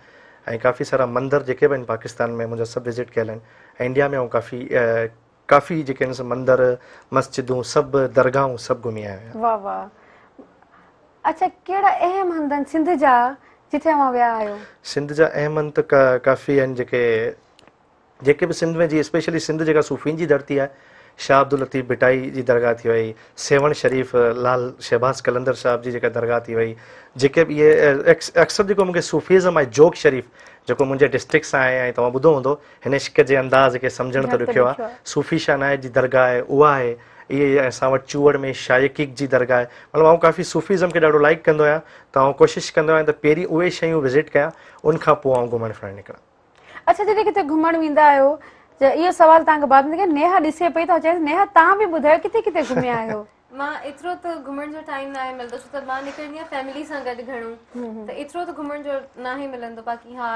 ऐं काफ़ी सारा मंदर जेके बि आहिनि पाकिस्तान में मुंहिंजा सभु विज़िट कयल आहिनि इंडिया में ऐं काफ़ी काफ़ी जेके आहिनि मंदर मस्जिदूं सभु दरगाहूं सभु हंध आहिनि काफ़ी आहिनि जेके जेके बि सिंध में सुफ़ीन जी धरती आहे शाह अब्दुल लतीफ बिटाई जी दरगाह थी वही सेवन शरीफ़ लाल शहबाज़ कलंदर साहिब जी जेका दरगाह थी वही जेके ये अक्सर जेको मुझे सूफीज़म है जोक शरीफ़ जेको मुझे डिस्ट्रिक्ट से आहे तुम बुध होंद इन हिन शिक जे अंदाज़ के समझण तो ॾुखियो आहे सुफ़ी शाह नायक जी दरगाह है उहा आहे इहे असां वटि में शायकिक की दरगाह आहे मतिलबु काफ़ी सूफीज़म के ढो लाइक कह तो कोशिश कह तो पैर उ विज़िट क्या उन घुम फिर घुमणु अच्छा जैसे किथे घुमणु वा इहो सवाल तव्हांखे नेहा ॾिसे पई नेहा तव्हां बि ॿुधायो किथे किथे घुमिया आहियो मां एतिरो त घुमण जो टाइम नाहे मिलंदो छो त मां निकिरंदी आहियां एतिरो त घुमण जो नाहे मिलंदो बाक़ी हा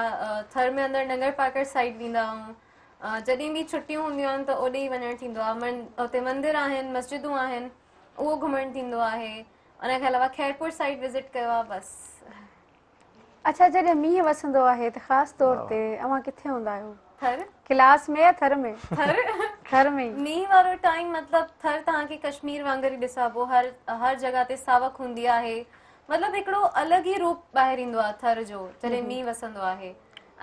थर में अंदरि नगर पाक साइड ॾींदा जॾहिं बि छुटियूं हूंदियूं आहिनि त ओॾे वञण थींदो आहे मंदर आहिनि मस्जिदूं आहिनि उहो घुमण थींदो आहे उनखां अलावा ख़ैरपुर कयो आहे बसि किथे हूंदा आहियो दिसाबो हर जगह ते सावक हुंदी आहे मतलब एकड़ो अलग ही रूप ॿाहिरि इंदो आ थर जो आहे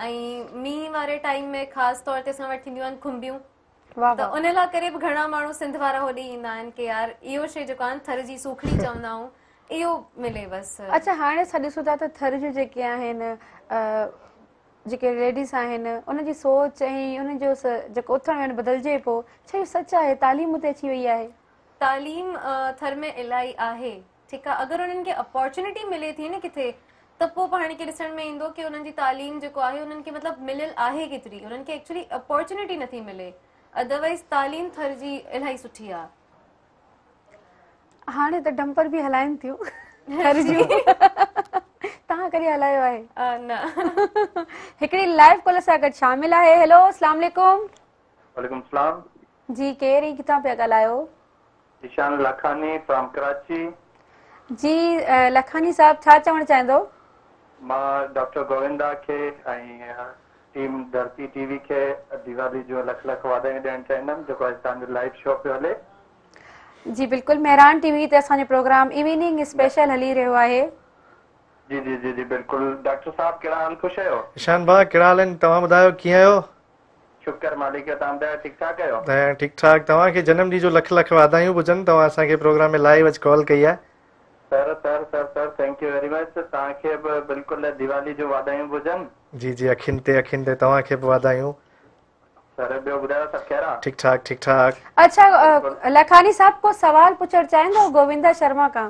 आई मी वारे टाइम में खास तौर ते असां वटि थींदियूं आहिनि खुंबियूं उन लाइ घणा माण्हू सिंध वारा होॾे इंदा आहिनि के यार इहो शे जो कान थर जी सूखड़ी चवंदा इहो मिले बस अच्छा हाणे असां ॾिसूं था त जेके आहिनि जेके लेडीस आहिनि उनजी सोच ऐं उनजो जेको उथण वञे बदिलिजे पोइ छा इहो सच आहे तालीम हुते अची वई आहे तालीम थर में इलाही आहे ठीकु आहे अगरि उन्हनि खे अपॉर्च्युनिटी मिले थी न किथे त पोइ पाण खे ॾिसण में ईंदो की उन्हनि जी तालीम जेको आहे उन्हनि खे मतिलबु मिलियलु आहे केतिरी उन्हनि खे एक्चुअली अपॉर्चुनिटी नथी मिले अदरवाइज़ तालीम थर जी इलाही सुठी आहे हाणे त डम्पर बि हलाइनि थियूं تا ڪري هلائيو آهي آه نا هڪڙي لائیو کول سگر شامل آهي هلو اسلام عليڪم وعلیکم اسلام جي کيري كتابي گلايو ايشان لਖاني فرام کراچي جي لਖاني صاحب ڇا چئڻ چاهندو ما ڊاڪٽر گويندا کي ۽ ٽيم ڌرتي ٽي وي کي ديوالي جو لک لک واڏي ڏين ته انم جو آهي توهان جو لائیو شو پي هلي جي بالکل مهران ٽي وي تي اسان جو پروگرام ايوننگ اسپيشل जी जी जी जी बिल्कुल डॉक्टर साहब कहिड़ा हाल खुश हो ईशान भाई कहिड़ा हाल आहिनि तव्हां ॿुधायो कीअं आहियो शुक्र मालिक तव्हां ॿुधायो ठीकु ठाक आहियो ऐं हाँ, ठीकु ठाक के जन्म ॾींहं जो लख लख वाधायूं तवा असा के प्रोग्राम में लाइव अॼु कॉल कई है sir sir sir sir thank you very much तव्हांखे के बिल्कुल दिवाली जो वाधायूं हुजनि जी जी अखिन ते अखिन ते तव्हांखे बि वाधायूं सर ॿियो ॿुधायो सभु कहिड़ा ठीकु ठाक ठीक ठाक अच्छा लखानी साहब को सवाल पूछर चाहींदो गोविंदा शर्मा का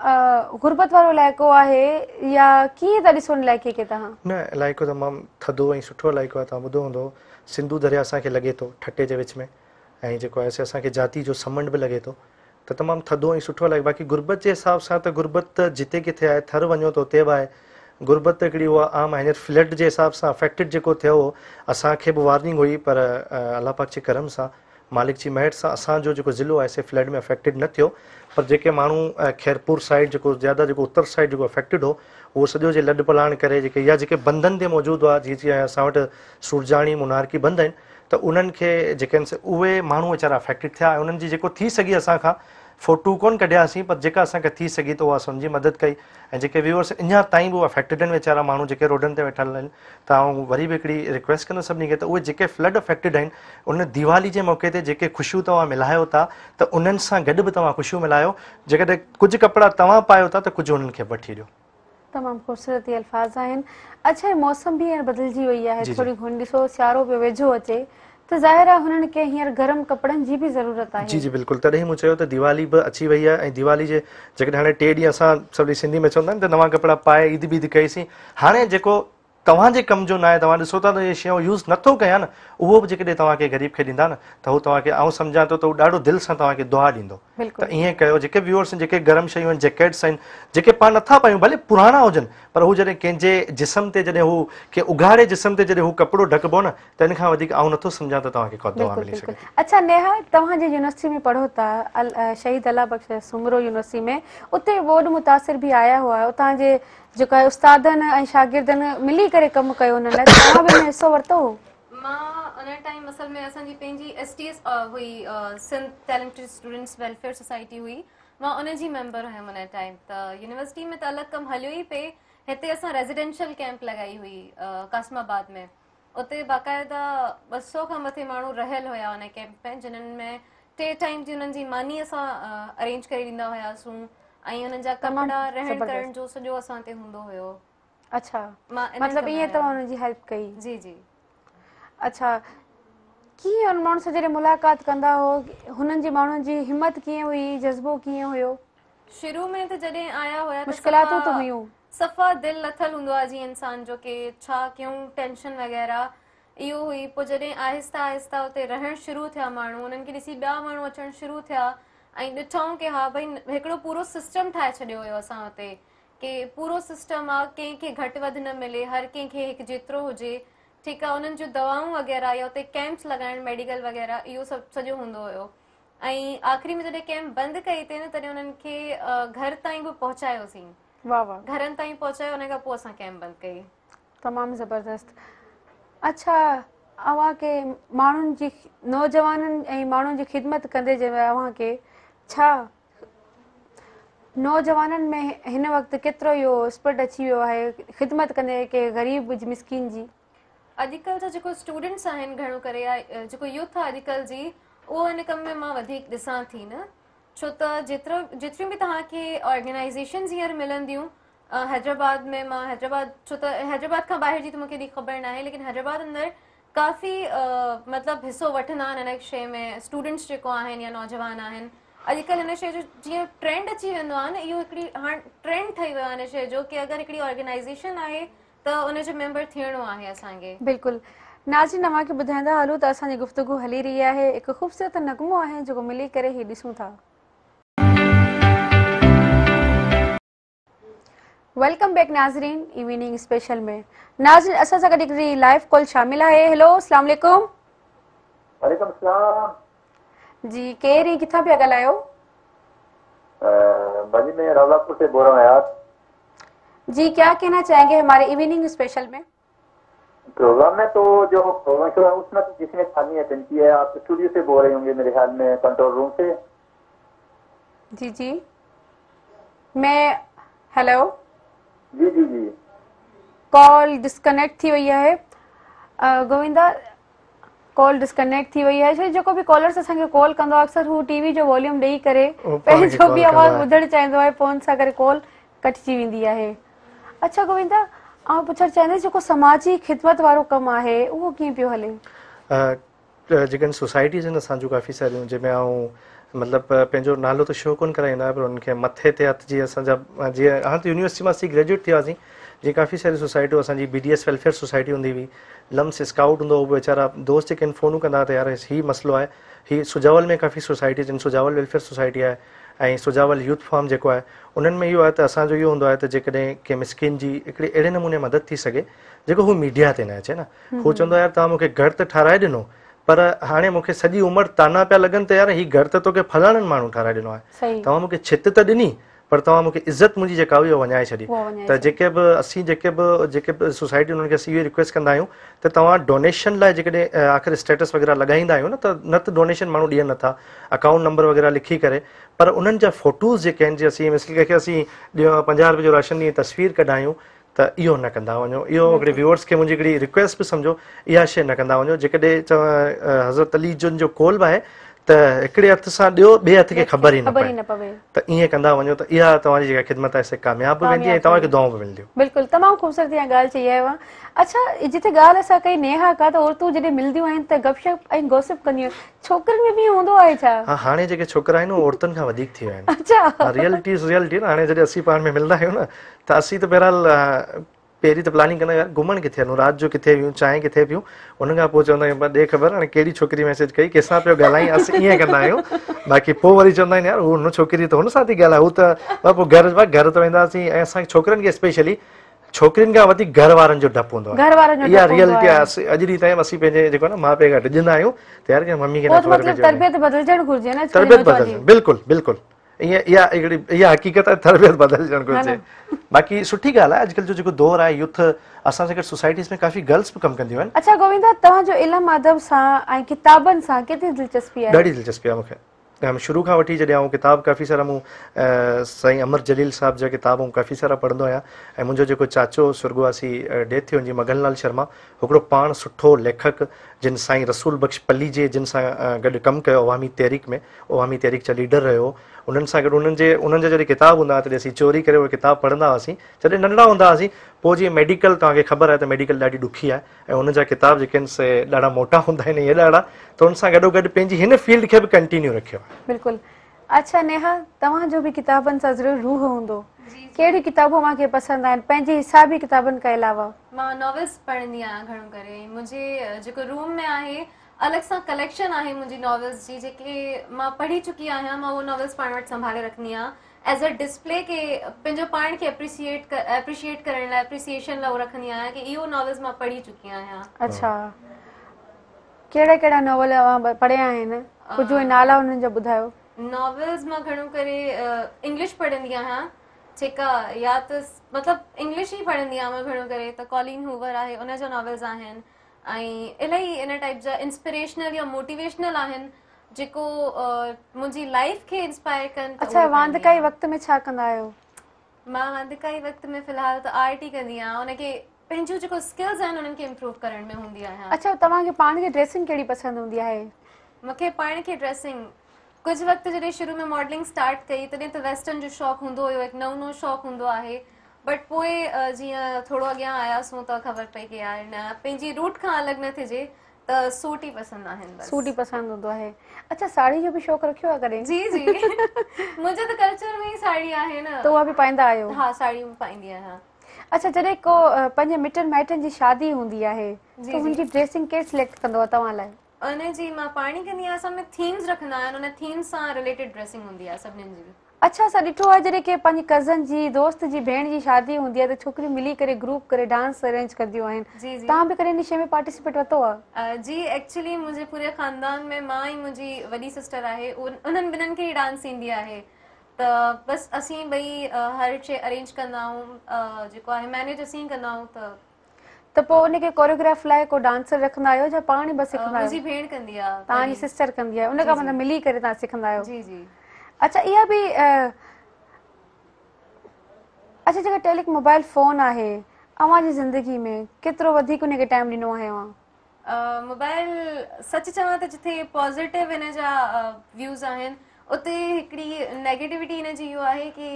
आहे या न इलाइको तमामु थधो ऐं सुठो इलाइक़ो आहे तव्हां ॿुधो हूंदो सिंधु दरिया असांखे लॻे थो ठटे जे विच में ऐं जेको आहे असांखे जाति जो समंड बि लॻे थो त तमामु थधो ऐं सुठो अलाए बाक़ी गुरबत जे हिसाब सां त गुरबत जिते किथे आहे थर वञो त उते बि आहे गुरबत हिकिड़ी उहा आम आहे हींअर फ्लड जे हिसाब सां अफेक्टेड जेको थियो हो असांखे बि वार्निंग हुई पर अलाह पाक जे करम सां मालिक जी महिर से असो जो ज़िलो है से फ्लड में अफेक्टेड न थो पर जे मू खैरपुर साइड जो ज़्यादा जो उत्तर साइड जो अफेक्टेड हो वो सॼो लड पलान कर बंधन जेके या जेके जी जी मौजूदु आहे मुनारकी बंद तो उन्हें जो खे जेके अफेक्टेड थे ऐं जो थी फोटू कोन कढियासीं पर जेका असांखे थी सघे थो उहा सम्झी मदद कई ऐं जेके व्यूअर्स अञा ताईं बि उहे आहिनि वेचारा माण्हू जेके रोडनि ते वेठल आहिनि त आऊं वरी बि हिकिड़ी रिक्वेस्ट कंदुसि सभिनी खे त उहे जेके फ्लड अफेक्टिड आहिनि उन दीवाली जे मौक़े ते जेके ख़ुशियूं तव्हां मिलायो था त उन्हनि सां गॾु बि तव्हां ख़ुशियूं मिलायो जेकॾहिं कुझु कपिड़ा तव्हां पायो था त कुझु हुननि खे वठी ॾियो तमामु ख़ूबसूरती अल्फाज़ आहिनि अच्छा बि हींअर बदिलजी वई आहे त ज़ाहिर गरम कपिड़नि जी बि ज़रूरत आहे जी जी बिल्कुलु तॾहिं मूं चयो त दिवाली बि अची वई आहे ऐं दिवाली जेकॾहिं टे ॾींहं असां सभिनी सिंधी में चवंदा आहिनि त नवां कपिड़ा पाए ईद बिध कईसीं हाणे जेको तव्हांजे कम जो न आहे तव्हां ॾिसो था त इहे शयूं यूज़ नथो कयां न उहो बि जेकॾहिं तव्हांखे ग़रीब खे ॾींदा न त हू तव्हांखे ॾाढो दिलि सां तव्हांखे दुआ ॾींदो त ईअं कयो जेके व्यूअर्स आहिनि जेके गरम शयूं आहिनि जेकेट्स आहिनि जेके पाण नथा पायूं भले पुराणा हुजनि पर हू जॾहिं कंहिंजे जिस्म ते जॾहिं हू के उघाड़े जिस्म ते जॾहिं हू कपिड़ो ढकबो न त हिन खां वधीक मां सम्झां थो तव्हांखे अच्छा नेहा तव्हां पढ़ो था अलद अल में जेका उस्तादनि मिली करे हिसो वरितो मां उन टाइम असल में असांजी पंहिंजी एस टी एस हुई Sindh talented students welfare society हुई मां उनजी मेंबर हुयमि उन टाइम त यूनिवर्सिटी में त अलॻि कमु हलियो ई पे हिते असां रेजिडेंशियल कैंप लॻाई हुई कासमाबाद में उते बाक़ाइदा ॿ सौ खां मथे माण्हू रहियल हुया उन कैम्प में जिन्हनि में टे टाइम जी हुननि जी मानी असां अरेंज करे ॾींदा हुआसीं ऐं हुननि जा कमिरा रहण करण जो सॼो असांजी हेल्प कई जी जी अच्छा कीअं मुलाक़ात कंदा हुई जज़्बो सफ़ा दिलि हूंदो आहे इहो हुई पोइ जॾहिं आहिस्ता आहिस्ता रहण शुरू थिया माण्हू हुननि खे अचण शुरू थिया ऐं ॾिठो की हा भई हिकिड़ो पूरो सिस्टम ठाहे छॾियो हुयो असां हुते के पूरो सिस्टम आहे कंहिंखे घटि वधि न मिले हर कंहिंखे जेतिरो हुजे ठीकु आहे उन्हनि जूं दवाऊं वग़ैरह या उते कैम्प्स लॻाइण मेडिकल वग़ैरह इहो सभु सॼो हूंदो हुयो ऐं आख़िरी में जॾहिं कैम्प बंदि कई अथई न तॾहिं हुननि खे घर ताईं बि पहुचायोसीं ताईं पहुचायो पोइ असां कैम्प बंदि कई तमामु ज़बरदस्त अच्छा माण्हुनि जी नौजवाननि ऐं माण्हुनि जी ख़िदमत कंदे छा नौजवाननि में हिन वक़्तु केतिरो इहो स्प्रिड अची वियो आहे ख़िदमत कंदे के ग़रीब मिसकिन जी अॼुकल्ह जा जेको स्टूडेंट्स आहिनि घणो करे या जेको यूथ आहे अॼुकल्ह जी उहो हिन कम में मां वधीक ॾिसां थी न छो त जेतिरो जेतिरी बि तव्हांखे ऑर्गेनाइजेशन्स हींअर मिलंदियूं हैदराबाद में मां हैदराबाद छो त हैदराबाद खां ॿाहिरि जी त मूंखे हेॾी ख़बर नाहे लेकिन हैदराबाद अंदरु काफ़ी मतिलबु हिसो वठंदा आहिनि हिन शइ में स्टूडेंट्स जेको आहिनि या नौजवान आहिनि अॼुकल्ह हिन शइ जो जीअं ट्रेंड अची वेंदो आहे न इहो हिकिड़ी हाणे ट्रेंड ठही वियो आहे इन शइ जो की अगरि हिकिड़ी ऑर्गेनाइजेशन आहे उनजो मेंबर थियणो आहे असांखे बिल्कुलु नाज़ी नवां खे ॿुधाईंदा हलूं त असांजी गुफ़्तगु हली रही आहे हिकु ख़ूबसूरत नगमो आहे जेको मिली करे ई ॾिसूं था वेलकम बैक नाज़रीन इवनिंग स्पेशल में नाज़रीन असां सां गॾु हिकिड़ी लाइव कॉल शामिल आहे हैलो अलाम वालेकुम जी केरु किथां पिया ॻाल्हायो भाजी मां रावलापुर से बोल रहा हूं यार जी क्या कहना चाहेंगे हमारे इवनिंग स्पेशल में प्रोग्राम में तो जो प्रोग्राम शुरू है उसमें तो जिसने खानी अटेंड की है आप स्टूडियो से बोल रहे होंगे मेरे ख्याल में कंट्रोल रूम से जी जी मैं हेलो जी जी जी कॉल डिस्कनेक्ट थी वही है गोविंदा कॉल डिस्कनेक्ट थी वही है शायद जेको बि कॉलर से संगे कॉल कंदो आहे अक्सर हू टीवी जो वॉल्यूम ॾेई करे जो भी आवाज़ ॿुधणु चाहींदो आहे फ़ोन सां करे कॉल कट कटिजी वेंदी है अच्छा गोविंदा समाजी ख़िदमत आहे उहो कीअं पियो हले जेके सोसाइटीज़ आहिनि असांजो काफ़ी सारियूं जंहिंमें ऐं मतिलब पंहिंजो नालो त शो कोन्ह कराईंदा हुआ पर हुनखे मथे ते हथ जीअं असांजा जीअं हाणे यूनिवर्सिटी में असां ग्रेजुएट थी थियासीं जीअं काफ़ी सारियूं सोसाइटियूं असांजी B D S welfare society हूंदी हुई लम्स स्काउट हूंदो हुओ वेचारा दोस्त जेके आहिनि फोनूं कंदा यार हीउ मसिलो आहे हीअ सुजावल में काफ़ी सोसाइटीज़ आहिनि सुजावल वेलफेयर सोसाइटी आहे ऐं सुजावल यूथ फॉर्म जेको आहे उन्हनि में इहो आहे त असांजो इहो हूंदो आहे त जेकॾहिं कंहिं जी अहिड़े नमूने मदद थी सघे जेको हू मीडिया ते न अचे न हू चवंदो आहे यार तव्हां मूंखे घर त ठाराए ॾिनो पर हाणे मूंखे सॼी उमिरि ताना पिया लॻनि त यार हीउ घर त तोखे फलाणनि माण्हू ठाराए ॾिनो आहे तव्हां मूंखे छित त ॾिनी पर तव्हां मूंखे इज़त मुंहिंजी जेका हुई उहा वञाए छॾी त जेके बि असीं जेके बि जेके बि सोसाइटी उन्हनि खे असीं इहो रिक्वेस्ट कंदा आहियूं त तव्हां डोनेशन लाइ जेकॾहिं आख़िर स्टेटस वग़ैरह लॻाईंदा आहियूं न त न त डोनेशन माण्हू ॾियनि नथा अकाउंट नंबर वग़ैरह लिखी करे पर उन्हनि जा फोटूज़ जेके आहिनि जे असीं मिसल कंहिंखे असीं ॾियो पंजाह रुपए जो राशन ॾींहुं तस्वीर कढायूं त इहो न कंदा वञो इहो हिकिड़े व्यूअर्स खे मुंहिंजी हिकिड़ी रिक्वेस्ट बि सम्झो इहा शइ न कंदा वञो जेकॾहिं चवां हज़रत अली जुनि जो कोल बि आहे तड़े हथ से दियो बे हथ के खबर ही नबर ही न पवे त इए कंदा वंजो त इया तवारी जगह खिदमत है से कामयाब वंदी है तवा के दुआ मिल दियो खूबसूरत या गाल चाहिए वा अच्छा जिथे गाल अस कई नेहा का तो औरतू जदे मिलदी हो त गपशप ए गॉसिप कनी छोकर में भी होदो है छा हां हाने जगह छोकर है न औरतन का अधिक थियो है अच्छा रियलिटी रियलिटी हाने जदे असी पार में न त पहिरीं त प्लानिंग कंदा घुमणु किथे हलूं राति जो किथे वियूं चांहि किथे पियूं खां पोइ चवंदा आहियूं ॾे ख़बर हाणे कहिड़ी छोकिरी मैसेज कई कंहिंसां पियो ॻाल्हाए असां ईअं कंदा आहियूं बाक़ी पोइ वरी चवंदा आहिनि यार हुन छोकिरी त हुन सां थी ॻाल्हाए हू त पोइ घर घर त वेंदासीं ऐं छोकिरनि खे स्पेशली छोकिरियुनि खां वधीक घर वारनि जो डपु हूंदो आहे इहा रियलिटी आहे अॼु ॾींहं पंहिंजे जेको आहे न माउ पीउ खां ॾिजंदा आहियूं तयारु मम्मी खे बिल्कुलु बिल्कुलु बाक़ी सुठी ॻाल्हि आहे अॼुकल्ह जो जेको दौरु आहे यूथ असां गॾु सोसाइटी में काफ़ी गर्ल्स बि कमु कंदियूं आहिनि ॾाढी दिलचस्पी आहे मूंखे शुरू खां वठी जॾहिं किताब काफ़ी सारा मूं साईं अमर जलील साहिब जा किताब काफ़ी सारा पढ़ंदो आहियां ऐं मुंहिंजो जेको चाचो सुर्ॻुवासी डे थी मगनलाल शर्मा हिकिड़ो पाण सुठो लेखक जिन साई रसूल बख़्श पल्ली जे जिन सां गॾु कमु कयो अवामी तहरीक में अवामी तहरीक जा लीडर रहियो उन्हनि सां गॾु किताब हूंदा हुआ तॾहिं चोरी कर किताब पढ़ा हुआसीं जॾहिं नंढड़ा हूंदा हुआसीं पोइ मेडिकल तक ख़बर है त मेडिकल ढी दुखी है उन जा किताब जेके आहिनि मोटा हूंदा आहिनि इहे ॾाढा त उन सां गॾोगॾु फील्ड के भी कंटिन्यू रखियो आहे अच्छा नेहा तव्हांजो बि किताबनि सां ज़रूरु रूह हूंदो कहिड़ी किताबूं मूंखे पसंदि आहिनि पंहिंजे हिसाबी किताबनि खां अलावा मां नॉवेल्स पढ़ंदी आहियां घणो करे मुंहिंजे जेको रूम में आहे अलॻि सां कलेक्शन आहे मुंहिंजी नॉवेल्स जी जेके मां पढ़ी चुकी आहियां मां उहो नॉवेल्स पाण वटि संभाले रखंदी आहियां एज़ अ डिस्प्ले के पंहिंजो पाण खे मां पढ़ी चुकी आहियां अच्छा कहिड़ा कहिड़ा नॉवल पढ़िया आहिनि कुझु नाला हुननि जा ॿुधायो नॉवेल्स मां घणो करे इंग्लिश पढ़ंदी आहियां जेका या त मतिलबु इंग्लिश ई पढ़ंदी आहियां कॉलिंग हूवर आहे उनजा नॉवेल्स आहिनि ऐं इलाही इन टाइप जा इंस्पिरेशनल या मोटिवेशनल आहिनि जेको मुंहिंजी लाइफ खे इंस्पायर कनि छा कंदा आहियो काई वक़्त में फ़िलहालु त आर्ट ई कंदी आहियां उनखे पंहिंजो जेको स्किल्स आहिनि उन्हनि खे इम्प्रूव करण में हूंदी आहियां तव्हांखे कहिड़ी पसंदि हूंदी आहे मूंखे पाण खे ड्रेसिंग कुझु वक़्तु जॾहिं शुरू में मॉडलिंग स्टार्ट कई तॾहिं त वेस्टर्न जो शौक़ु हूंदो हुयो नओं नओं शौक़ु हूंदो आहे बट पोइ जीअं थोरो अॻियां आयासीं त ख़बर पई की पंहिंजी न थिजे त सूट ई पसंदि आहिनि कल्चर में पंहिंजे मिटनि माइटनि जी शादी हूंदी आहे અને જી માં પાણી ગનિયાસમે થીમ્સ رکھنا આને થીમસા રિલેટેડ ડ્રેસિંગ હોંધી આ સબને જી અચ્છા સાડઠો આ જરે કે પંજી કઝન જી દોસ્ત જી ભેણ જી શાદી હોંધી આ તો છોકરી મિલી કરે ગ્રુપ કરે ડાન્સ અરેન્જ કરદ્યો આયન તા ભી કરે નિશે મે પાર્ટિસિપેટ થતો આ જી એક્ચ્યુઅલી મુજે પૂરે ખાનદાન મે માં હી મુજી વડી સિસ્ટર આહે ઉનન બિનન કે ડાન્સ ઇન્ધી આહે તો બસ અસી ભઈ હર છે અરેન્જ કરના હું જો કો મેનેજિંગ કરના હું તો त पोइ उनखे कोरियोग्राफ लाइ को डांसर रखंदा आहियो जा पाणी आहे तव्हांजी सिस्टर कंदी आहे उन खां मिली करे अच्छा इहा बि अच्छा जेका टेलिक मोबाइल फ़ोन आहे ज़िंदगी में केतिरो वधीक टाइम ॾिनो आहे जिते पॉज़िटिव उते हिकिड़ी नैगेटिविटी इनजी इहो आहे की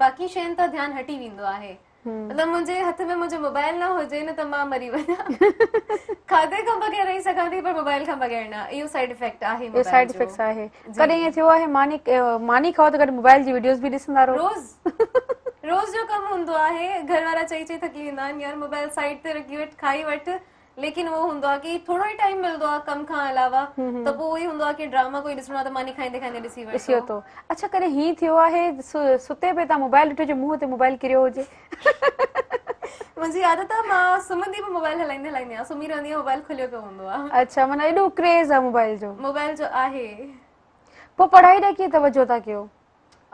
बाक़ी शयुनि तां ध्यानु हटी वेंदो आहे मुंहिंजे हथ में मुंहिंजो मोबाइल न हुजे न त मां मरी वञा खाधे खां बग़ैर रही सघां थी पर मोबाइल खां बग़ैर न इहो इफेक्ट आहे मानी खाओ तोबाइल रोज़ रोज़ जो कमु हूंदो आहे घर वारा चई चई थकी वेंदा आहिनि रखी वठ खाई वठ लेकिन वो हुंदो आ कि थोड़ा ही टाइम मिलदो आ कम खां अलावा हम्म, हम्म। त पोइ हुंदो आ कि ड्रामा कोई ॾिसणो आहे त मानी खाइंदे खाइंदे ॾिसी वठो तो थो अच्छा करे ही थियो आहे सुते पे ता मोबाइल उठे जो मुंह ते मोबाइल किरियो हुजे मुंहिंजी आदत आहे मां सुमंदी पे मोबाइल हलाइंदे लाइने आ सुमी रंदी मोबाइल खुलियो पियो हूंदो आ अच्छा माना एडो क्रेज़ आ मोबाइल जो मोबाइल जो आ है पो पढ़ाई रे की तवज्जो ता कियो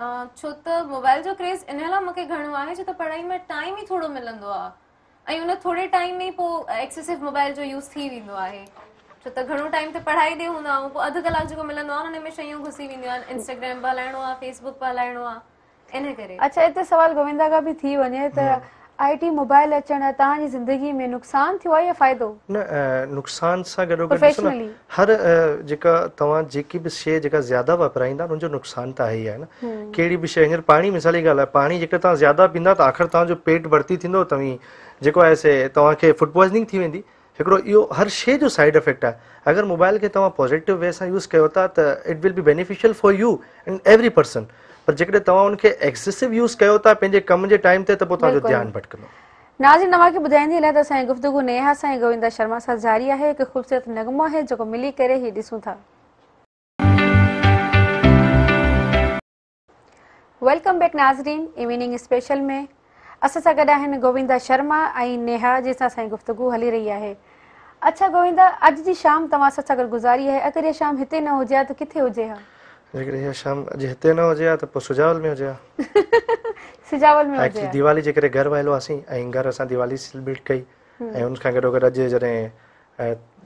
छो त मोबाइल जो क्रेज़ इन लाइ मूंखे घणो आहे छो त पढ़ाई में टाइम ही थोरो मिलंदो आहे आहे कहिड़ी बि थींदो जेको आहे तव्हांखे फूड पॉइजनिंग थी वेंदी हिकिड़ो इहो हर शइ जो साइड इफेक्ट आहे अगरि mobile beneficial for you person पर जेकॾहिं शर्मा सां जारी आहे हिकु नगमो आहे जेको मिली करे गोविंदा शर्मा ऐं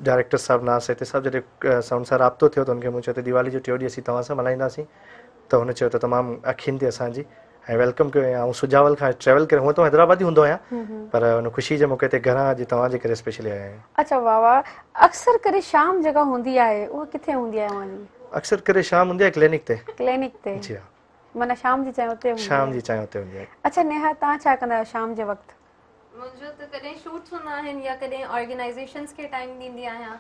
डायरेक्टर जो टियों त हुन चयो तमामु अखियुनि ते वेलकम कयो ऐं सुजावल खां ट्रेवल कर हूअं त हैदराबाद ही हूंदो आहियां हम्म, हम्म। पर हुन ख़ुशी जे मौक़े ते घरां अॼु तव्हांजे करे स्पेशली आया अच्छा वाह वाह अक्सर करे शाम जगह हूंदी आहे उहा किथे हूंदी आहे मुंहिंजी अक्सर करे शाम हूंदी आहे क्लिनिक ते क्लिनिक ते जी हा माना शाम जी चांहि हुते शाम जी चाहे होते हूंदी अच्छा नेहा तव्हां छा कंदा शाम जे वक्त मुंहिंजो तो कदे शूट्स होना है या कदे ऑर्गेनाइजेशंस के टाइम ॾींदी आहियां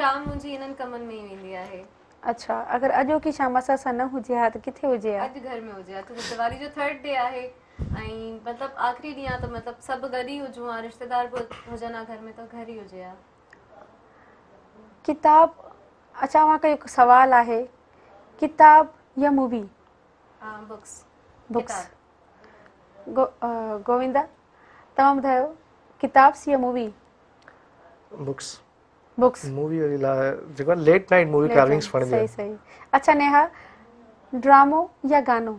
शाम मुंहिंजी इनन कमन में ही वेंदी आहे अच्छा अगर अजो की शाम असा सा न हो जे हा त तो किथे हुजे हा अॼु घर में हो जे तो दिवाली जो थर्ड डे आ है आई मतलब आखरी दिया तो मतलब सब गदी हो जो रिश्तेदार को हुजनि हा घर में तो घर ई हुजे हा किताब अच्छा वहाँ का एक सवाल आ है किताब या मूवी हां बुक्स बुक्स गो, गोविंदा तव्हां किताब सी या मूवी बुक्स बुक्स मूवी वाली ला जगह लेट नाइट मूवी ट्रैवलिंग्स पढ़ गया सही सही अच्छा नेहा ड्रामो या गानो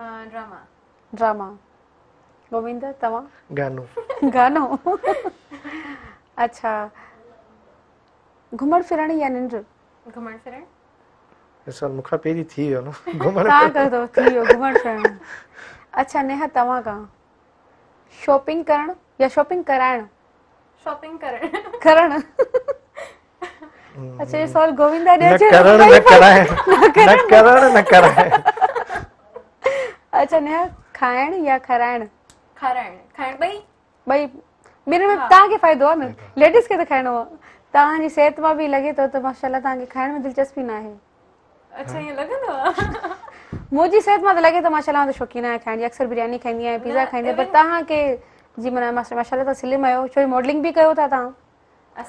ड्रामा ड्रामा गोविंद तमा गानो गानो अच्छा घुमण फिरण या निंड घुमण फिरण ऐसा मुखा पेरी थी यो ना घुमण ता कर दो थी यो घुमण फिरण अच्छा नेहा तमा का शॉपिंग करण या शॉपिंग कराण शॉपिंग કરણ करण हम्म। अच्छा ये सवाल गोविंदा ने न अच्छा, करण ने करा है ना करण ने करा है अच्छा नेहा खाइण या खराइण खराइण खाइण भाई भाई मेरे में हाँ। ता के फायदा है न लेडीज के तो खाइणो ता जी सेहत में भी लगे तो तो माशाल्लाह ता के खाइण में दिलचस्पी ना है अच्छा ये लगन मुझे सेहत में तो लगे तो माशाल्लाह तो शौकीन है खाइण जी अक्सर बिरयानी खाइंदी है पिज्जा है पर ता के जी मना मास्टर माशाल्लाह तो सिल्ली मायो चोई मॉडलिंग भी करो था ताँ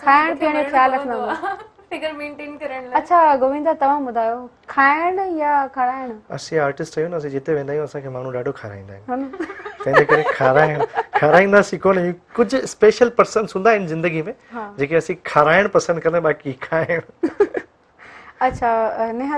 खाएं पीने का ख्याल रखना होगा फिगर मेंटेन करने अच्छा गोविंदा तवा मुदायो खाएं न या खाएं न असे आर्टिस्ट है ना से जितने वेदना ही वासन के मानु डाटो खाएं ना कहने के लिए खाएं खाएं ना सिखो नहीं कुछ स्पेशल पर्सन सुना इन जिंदगी में जिके ऐसे खाएं बाकी अच्छा नेहा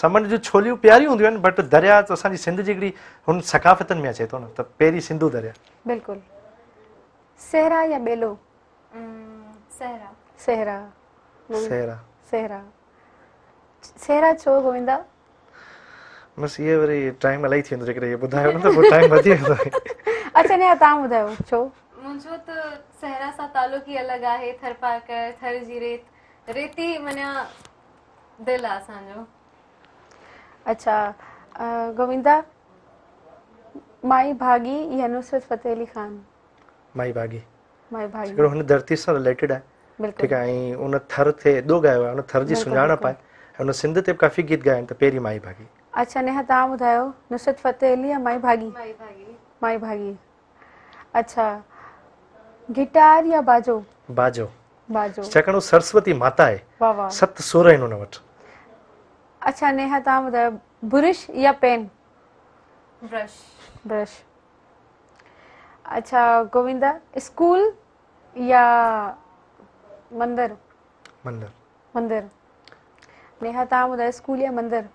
समंड जो छोली प्यारी होंदी आहिनि बट दरिया त असांजी सिंध जी हिकिड़ी हुन सकाफ़तनि में अचे थो न त पहिरीं सिंधु दरिया बिल्कुलु सहरा या बेलो सहरा सहरा सहरा सहरा छो गोविंदा बस इहे वरी टाइम इलाही थी वेंदो जेकॾहिं इहे ॿुधायो न त पोइ टाइम वधी वेंदो अच्छा नया तव्हां ॿुधायो छो मुंहिंजो त सहरा सां तालुक ई अलॻि आहे थर पाकर थर जी रेत रेती माना अच्छा गोविंदा माई भागी ये नुसरत फतेह अली खान माई भागी माई भागी हिकिड़ो हुन धरती सां रिलेटेड आहे ठीकु आहे ऐं उन थर ते एॾो ॻायो आहे उन थर जी सुञाणप आहे ऐं हुन सिंध ते बि काफ़ी गीत ॻाया आहिनि त तो पहिरीं माई भागी अच्छा नेहा तव्हां ॿुधायो नुसरत फतेह अली या माई भागी माई भागी अच्छा गिटार या बाजो बाजो बाजो छाकाणि अच्छा, सरस्वती माता आहे सत सुर आहिनि हुन वटि अच्छा नेहा तुम ॿुधायो ब्रश या पेन ब्रश ब्रश अच्छा गोविंदा स्कूल या मंदिर मंदिर मंदिर नेहा तुम ॿुधायो स्कूल या मंदिर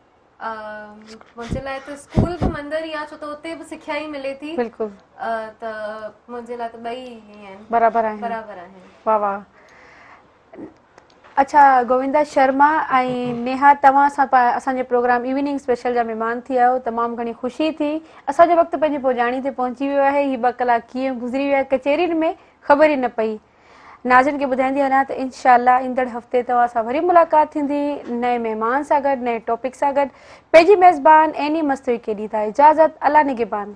मुझे लाइ तो स्कूल भी मंदिर या आहे छो त तो उते बि सिखिया ई मिले थी तो मुझे त तो लाइ ही ॿई बराबर आहिनि बराबर आहिनि वाह वाह अच्छा गोविंदा शर्मा ऐं नेहा तव्हां सां प असांजो प्रोग्राम इवनिंग स्पेशल जा महिमान थी विया आहियो तमामु घणी ख़ुशी थी असांजो वक़्तु पंहिंजी पुॼाणी ते पहुची वियो आहे हीअ ॿ कलाक कीअं गुज़री वियो आहे कचहरीनि में ख़बर ई न पई नाज़िन खे ॿुधाईंदी हलां त इनशाला ईंदड़ हफ़्ते तव्हां सां वरी मुलाक़ात थींदी नए महिमान सां गॾु नए टॉपिक सां गॾु पंहिंजी मेज़बान एनी मस्त केॾी त इजाज़त अलाह निगेबान